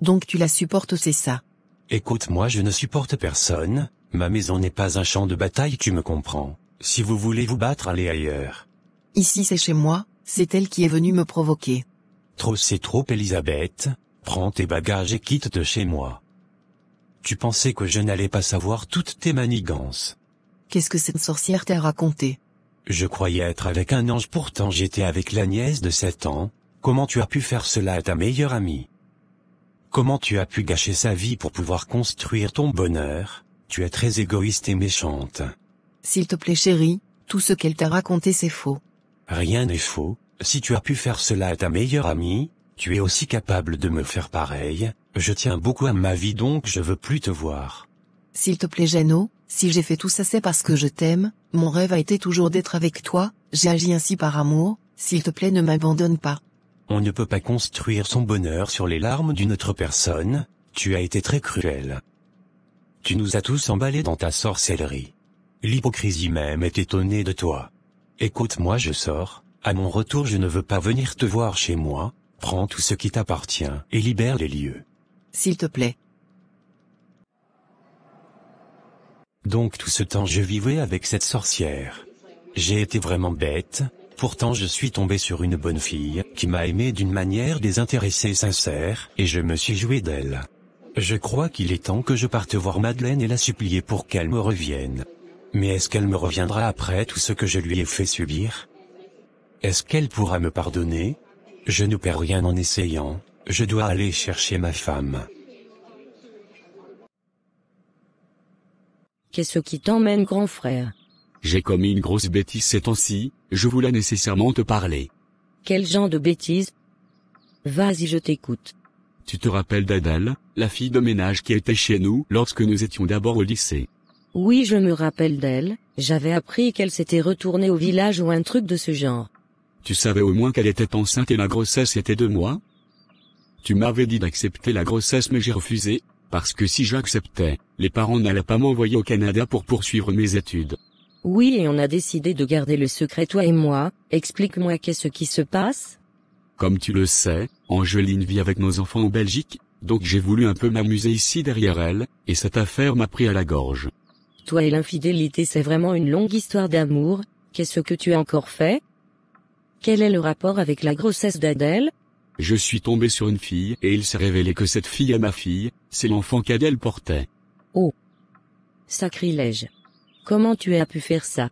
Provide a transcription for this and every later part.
Donc tu la supportes, c'est ça Écoute-moi, je ne supporte personne, ma maison n'est pas un champ de bataille, tu me comprends. Si vous voulez vous battre, allez ailleurs. Ici c'est chez moi, c'est elle qui est venue me provoquer. Trop c'est trop Elisabeth, prends tes bagages et quitte de chez moi. Tu pensais que je n'allais pas savoir toutes tes manigances. Qu'est-ce que cette sorcière t'a raconté Je croyais être avec un ange pourtant j'étais avec la nièce de 7 ans, comment tu as pu faire cela à ta meilleure amie Comment tu as pu gâcher sa vie pour pouvoir construire ton bonheur Tu es très égoïste et méchante. S'il te plaît chérie, tout ce qu'elle t'a raconté c'est faux. Rien n'est faux, si tu as pu faire cela à ta meilleure amie, tu es aussi capable de me faire pareil, je tiens beaucoup à ma vie donc je veux plus te voir. S'il te plaît Jano, si j'ai fait tout ça c'est parce que je t'aime, mon rêve a été toujours d'être avec toi, j'ai agi ainsi par amour, s'il te plaît ne m'abandonne pas. On ne peut pas construire son bonheur sur les larmes d'une autre personne, tu as été très cruel. Tu nous as tous emballés dans ta sorcellerie. L'hypocrisie même est étonnée de toi. Écoute-moi je sors, à mon retour je ne veux pas venir te voir chez moi, prends tout ce qui t'appartient et libère les lieux. S'il te plaît. Donc tout ce temps je vivais avec cette sorcière. J'ai été vraiment bête, Pourtant je suis tombé sur une bonne fille, qui m'a aimé d'une manière désintéressée et sincère, et je me suis joué d'elle. Je crois qu'il est temps que je parte voir Madeleine et la supplier pour qu'elle me revienne. Mais est-ce qu'elle me reviendra après tout ce que je lui ai fait subir Est-ce qu'elle pourra me pardonner Je ne perds rien en essayant, je dois aller chercher ma femme. Qu'est-ce qui t'emmène grand frère j'ai commis une grosse bêtise ces temps-ci, je voulais nécessairement te parler. Quel genre de bêtise Vas-y, je t'écoute. Tu te rappelles d'Adèle, la fille de ménage qui était chez nous lorsque nous étions d'abord au lycée Oui, je me rappelle d'elle, j'avais appris qu'elle s'était retournée au village ou un truc de ce genre. Tu savais au moins qu'elle était enceinte et la grossesse était de moi Tu m'avais dit d'accepter la grossesse mais j'ai refusé, parce que si j'acceptais, les parents n'allaient pas m'envoyer au Canada pour poursuivre mes études. Oui et on a décidé de garder le secret toi et moi, explique-moi qu'est-ce qui se passe Comme tu le sais, Angeline vit avec nos enfants en Belgique, donc j'ai voulu un peu m'amuser ici derrière elle, et cette affaire m'a pris à la gorge. Toi et l'infidélité c'est vraiment une longue histoire d'amour, qu'est-ce que tu as encore fait Quel est le rapport avec la grossesse d'Adèle je suis tombé sur une fille et il s'est révélé que cette fille est ma fille, c'est l'enfant qu'Adèle portait. Oh. Sacrilège. Comment tu as pu faire ça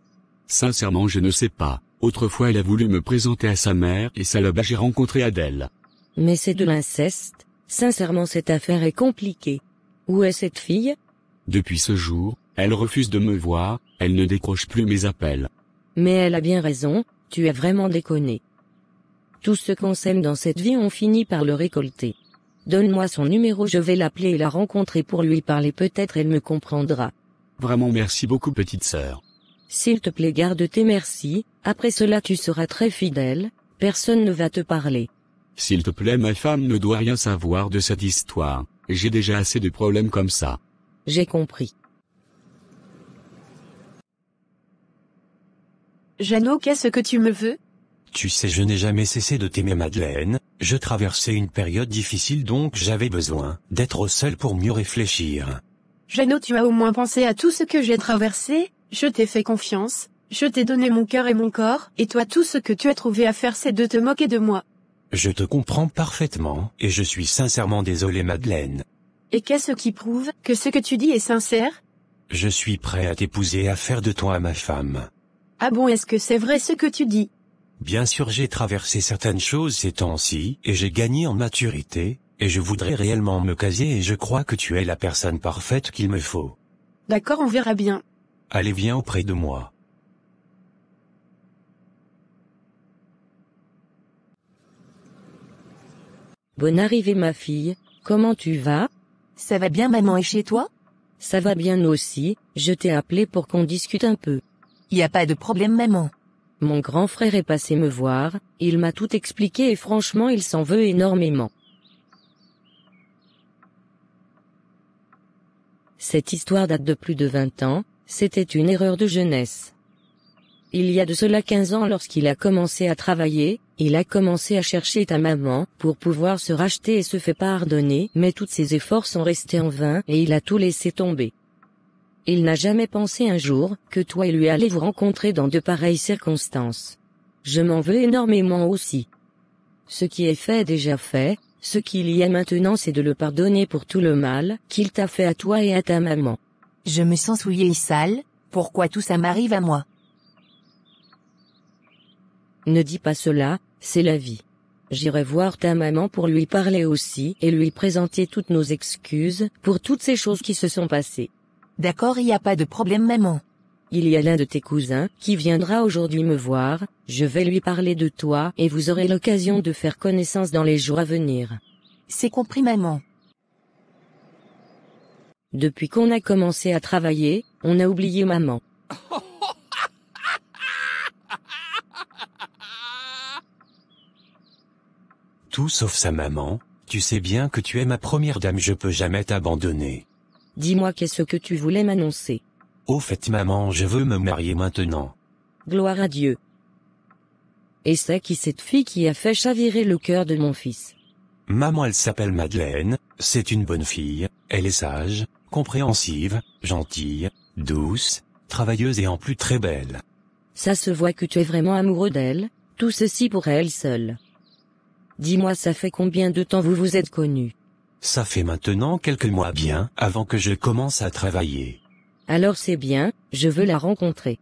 Sincèrement je ne sais pas. Autrefois elle a voulu me présenter à sa mère et salabage j'ai rencontré Adèle. Mais c'est de l'inceste. Sincèrement cette affaire est compliquée. Où est cette fille Depuis ce jour, elle refuse de me voir, elle ne décroche plus mes appels. Mais elle a bien raison, tu as vraiment déconné. Tout ce qu'on sème dans cette vie on finit par le récolter. Donne-moi son numéro je vais l'appeler et la rencontrer pour lui parler peut-être elle me comprendra. Vraiment merci beaucoup petite sœur. S'il te plaît garde tes merci, après cela tu seras très fidèle, personne ne va te parler. S'il te plaît ma femme ne doit rien savoir de cette histoire, j'ai déjà assez de problèmes comme ça. J'ai compris. Jeannot qu'est-ce que tu me veux tu sais, je n'ai jamais cessé de t'aimer Madeleine, je traversais une période difficile donc j'avais besoin d'être seul pour mieux réfléchir. Jeannot tu as au moins pensé à tout ce que j'ai traversé, je t'ai fait confiance, je t'ai donné mon cœur et mon corps, et toi tout ce que tu as trouvé à faire c'est de te moquer de moi. Je te comprends parfaitement, et je suis sincèrement désolé Madeleine. Et qu'est-ce qui prouve que ce que tu dis est sincère Je suis prêt à t'épouser et à faire de toi ma femme. Ah bon est-ce que c'est vrai ce que tu dis Bien sûr j'ai traversé certaines choses ces temps-ci, et j'ai gagné en maturité, et je voudrais réellement me casier et je crois que tu es la personne parfaite qu'il me faut. D'accord, on verra bien. Allez, viens auprès de moi. Bonne arrivée ma fille, comment tu vas Ça va bien maman et chez toi Ça va bien aussi, je t'ai appelé pour qu'on discute un peu. Y a pas de problème maman. Mon grand frère est passé me voir, il m'a tout expliqué et franchement il s'en veut énormément. Cette histoire date de plus de 20 ans, c'était une erreur de jeunesse. Il y a de cela 15 ans lorsqu'il a commencé à travailler, il a commencé à chercher ta maman pour pouvoir se racheter et se faire pardonner, mais tous ses efforts sont restés en vain et il a tout laissé tomber. Il n'a jamais pensé un jour que toi et lui allez vous rencontrer dans de pareilles circonstances. Je m'en veux énormément aussi. Ce qui est fait est déjà fait, ce qu'il y a maintenant c'est de le pardonner pour tout le mal qu'il t'a fait à toi et à ta maman. Je me sens souillée et sale, pourquoi tout ça m'arrive à moi Ne dis pas cela, c'est la vie. J'irai voir ta maman pour lui parler aussi et lui présenter toutes nos excuses pour toutes ces choses qui se sont passées. D'accord, il n'y a pas de problème maman. Il y a l'un de tes cousins qui viendra aujourd'hui me voir, je vais lui parler de toi et vous aurez l'occasion de faire connaissance dans les jours à venir. C'est compris maman. Depuis qu'on a commencé à travailler, on a oublié maman. Tout sauf sa maman, tu sais bien que tu es ma première dame, je peux jamais t'abandonner. Dis-moi qu'est-ce que tu voulais m'annoncer. Au fait maman je veux me marier maintenant. Gloire à Dieu. Et c'est qui cette fille qui a fait chavirer le cœur de mon fils Maman elle s'appelle Madeleine, c'est une bonne fille, elle est sage, compréhensive, gentille, douce, travailleuse et en plus très belle. Ça se voit que tu es vraiment amoureux d'elle, tout ceci pour elle seule. Dis-moi ça fait combien de temps vous vous êtes connus Ça fait maintenant quelques mois bien avant que je commence à travailler. Alors c'est bien, je veux la rencontrer.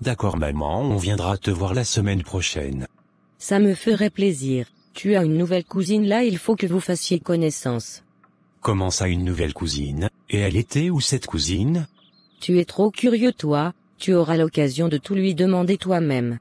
D'accord maman, on viendra te voir la semaine prochaine. Ça me ferait plaisir. Tu as une nouvelle cousine là, il faut que vous fassiez connaissance. Comment ça une nouvelle cousine Et elle était où cette cousine Tu es trop curieux toi, tu auras l'occasion de tout lui demander toi-même.